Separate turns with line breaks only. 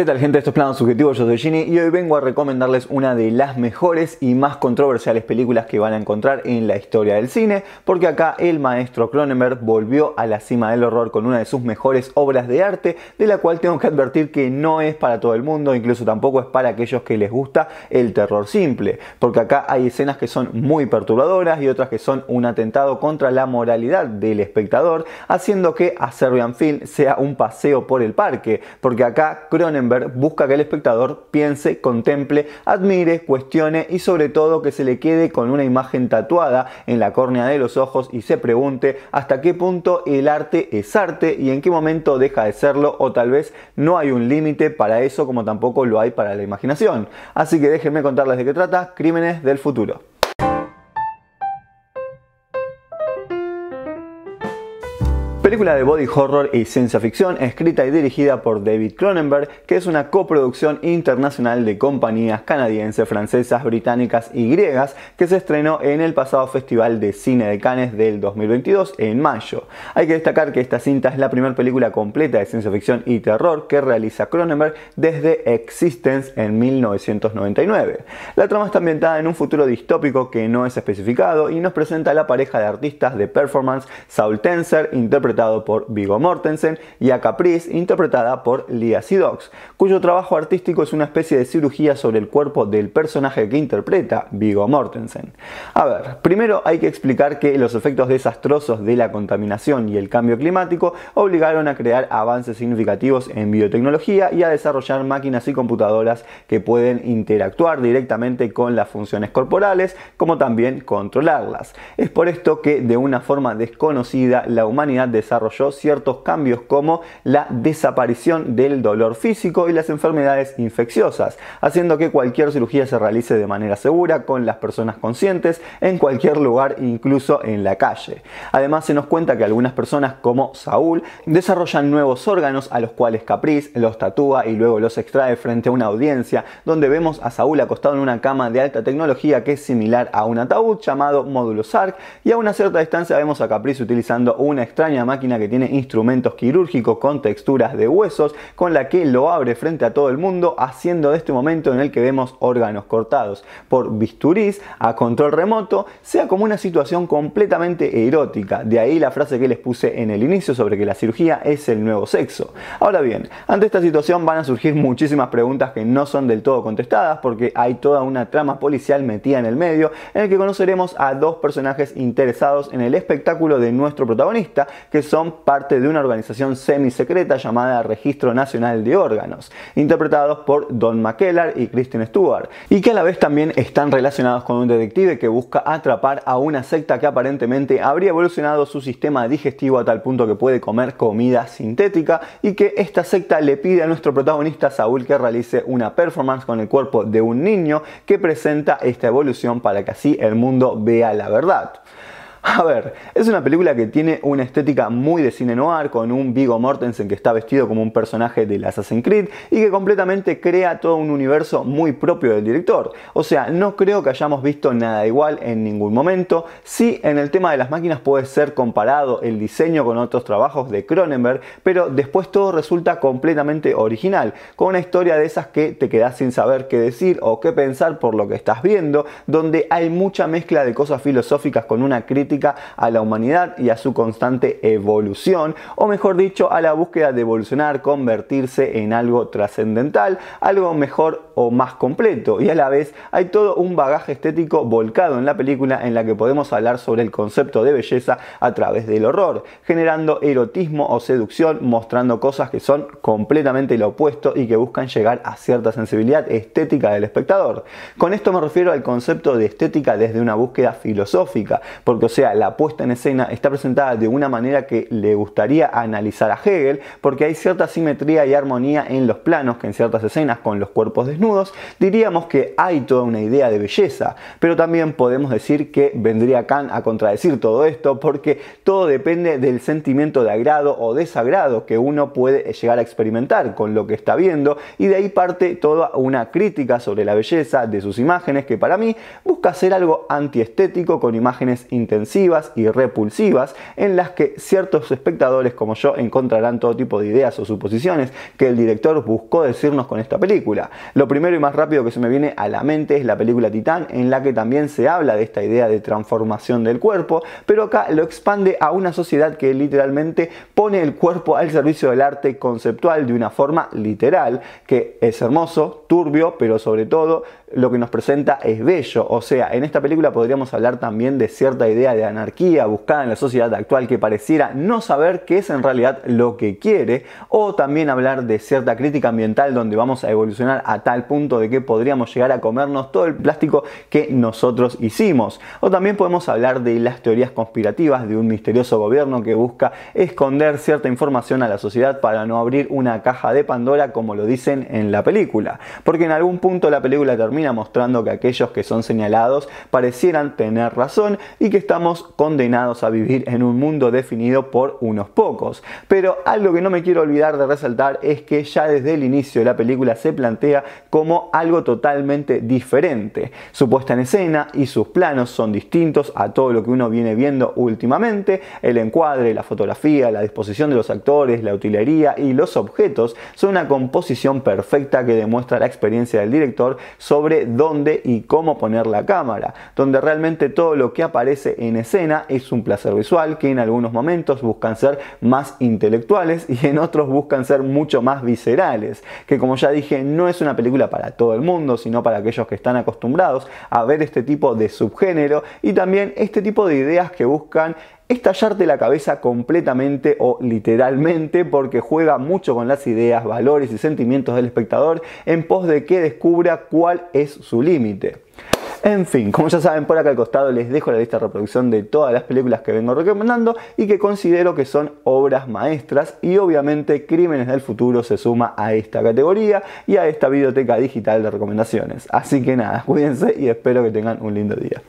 ¿Qué tal gente? Esto es Plano Subjetivo, yo soy Gini y hoy vengo a recomendarles una de las mejores y más controversiales películas que van a encontrar en la historia del cine, porque acá el maestro Cronenberg volvió a la cima del horror con una de sus mejores obras de arte, de la cual tengo que advertir que no es para todo el mundo, incluso tampoco es para aquellos que les gusta el terror simple, porque acá hay escenas que son muy perturbadoras y otras que son un atentado contra la moralidad del espectador, haciendo que A Serbian Film sea un paseo por el parque, porque acá Cronenberg busca que el espectador piense, contemple, admire, cuestione y sobre todo que se le quede con una imagen tatuada en la córnea de los ojos y se pregunte hasta qué punto el arte es arte y en qué momento deja de serlo o tal vez no hay un límite para eso como tampoco lo hay para la imaginación. Así que déjenme contarles de qué trata Crímenes del Futuro. película de body horror y ciencia ficción escrita y dirigida por David Cronenberg, que es una coproducción internacional de compañías canadienses, francesas, británicas y griegas, que se estrenó en el pasado Festival de Cine de Cannes del 2022 en mayo. Hay que destacar que esta cinta es la primera película completa de ciencia ficción y terror que realiza Cronenberg desde Existence en 1999. La trama está ambientada en un futuro distópico que no es especificado y nos presenta a la pareja de artistas de performance Saul Tenser, interpretado por Vigo Mortensen, y a Caprice, interpretada por Lia Sidox, cuyo trabajo artístico es una especie de cirugía sobre el cuerpo del personaje que interpreta Vigo Mortensen. A ver, primero hay que explicar que los efectos desastrosos de la contaminación y el cambio climático obligaron a crear avances significativos en biotecnología y a desarrollar máquinas y computadoras que pueden interactuar directamente con las funciones corporales, como también controlarlas. Es por esto que de una forma desconocida la humanidad desarrolló desarrolló ciertos cambios como la desaparición del dolor físico y las enfermedades infecciosas, haciendo que cualquier cirugía se realice de manera segura con las personas conscientes en cualquier lugar, incluso en la calle. Además se nos cuenta que algunas personas como Saúl desarrollan nuevos órganos a los cuales Capriz los tatúa y luego los extrae frente a una audiencia donde vemos a Saúl acostado en una cama de alta tecnología que es similar a un ataúd llamado módulo SARC y a una cierta distancia vemos a Capriz utilizando una extraña máquina que tiene instrumentos quirúrgicos con texturas de huesos, con la que lo abre frente a todo el mundo, haciendo de este momento en el que vemos órganos cortados por bisturís a control remoto, sea como una situación completamente erótica. De ahí la frase que les puse en el inicio sobre que la cirugía es el nuevo sexo. Ahora bien, ante esta situación van a surgir muchísimas preguntas que no son del todo contestadas porque hay toda una trama policial metida en el medio en el que conoceremos a dos personajes interesados en el espectáculo de nuestro protagonista que son parte de una organización semisecreta llamada Registro Nacional de Órganos, interpretados por Don McKellar y Kristen Stewart, y que a la vez también están relacionados con un detective que busca atrapar a una secta que aparentemente habría evolucionado su sistema digestivo a tal punto que puede comer comida sintética y que esta secta le pide a nuestro protagonista Saúl que realice una performance con el cuerpo de un niño que presenta esta evolución para que así el mundo vea la verdad. A ver, es una película que tiene una estética muy de cine noir, con un Vigo Mortensen que está vestido como un personaje del Assassin's Creed y que completamente crea todo un universo muy propio del director. O sea, no creo que hayamos visto nada igual en ningún momento. Sí, en el tema de las máquinas puede ser comparado el diseño con otros trabajos de Cronenberg, pero después todo resulta completamente original, con una historia de esas que te quedas sin saber qué decir o qué pensar por lo que estás viendo, donde hay mucha mezcla de cosas filosóficas con una crítica a la humanidad y a su constante evolución, o mejor dicho, a la búsqueda de evolucionar, convertirse en algo trascendental, algo mejor o más completo. Y a la vez hay todo un bagaje estético volcado en la película en la que podemos hablar sobre el concepto de belleza a través del horror, generando erotismo o seducción, mostrando cosas que son completamente lo opuesto y que buscan llegar a cierta sensibilidad estética del espectador. Con esto me refiero al concepto de estética desde una búsqueda filosófica, porque sea, la puesta en escena está presentada de una manera que le gustaría analizar a Hegel, porque hay cierta simetría y armonía en los planos que en ciertas escenas con los cuerpos desnudos, diríamos que hay toda una idea de belleza, pero también podemos decir que vendría Kant a contradecir todo esto, porque todo depende del sentimiento de agrado o desagrado que uno puede llegar a experimentar con lo que está viendo, y de ahí parte toda una crítica sobre la belleza de sus imágenes que para mí busca ser algo antiestético con imágenes intensivas y repulsivas en las que ciertos espectadores como yo encontrarán todo tipo de ideas o suposiciones que el director buscó decirnos con esta película. Lo primero y más rápido que se me viene a la mente es la película Titán en la que también se habla de esta idea de transformación del cuerpo, pero acá lo expande a una sociedad que literalmente pone el cuerpo al servicio del arte conceptual de una forma literal, que es hermoso, turbio, pero sobre todo lo que nos presenta es bello. O sea, en esta película podríamos hablar también de cierta idea de anarquía buscada en la sociedad actual que pareciera no saber qué es en realidad lo que quiere, o también hablar de cierta crítica ambiental donde vamos a evolucionar a tal punto de que podríamos llegar a comernos todo el plástico que nosotros hicimos. O también podemos hablar de las teorías conspirativas de un misterioso gobierno que busca esconder cierta información a la sociedad para no abrir una caja de Pandora como lo dicen en la película. Porque en algún punto la película termina mostrando que aquellos que son señalados parecieran tener razón y que estamos condenados a vivir en un mundo definido por unos pocos. Pero algo que no me quiero olvidar de resaltar es que ya desde el inicio de la película se plantea como algo totalmente diferente. Su puesta en escena y sus planos son distintos a todo lo que uno viene viendo últimamente. El encuadre, la fotografía, la disposición de los actores, la utilería y los objetos son una composición perfecta que demuestra la experiencia del director sobre dónde y cómo poner la cámara, donde realmente todo lo que aparece en escena es un placer visual que en algunos momentos buscan ser más intelectuales y en otros buscan ser mucho más viscerales, que como ya dije no es una película para todo el mundo, sino para aquellos que están acostumbrados a ver este tipo de subgénero y también este tipo de ideas que buscan estallarte la cabeza completamente o literalmente porque juega mucho con las ideas, valores y sentimientos del espectador en pos de que descubra cuál es su límite. En fin, como ya saben, por acá al costado les dejo la lista de reproducción de todas las películas que vengo recomendando y que considero que son obras maestras y obviamente Crímenes del Futuro se suma a esta categoría y a esta biblioteca digital de recomendaciones. Así que nada, cuídense y espero que tengan un lindo día.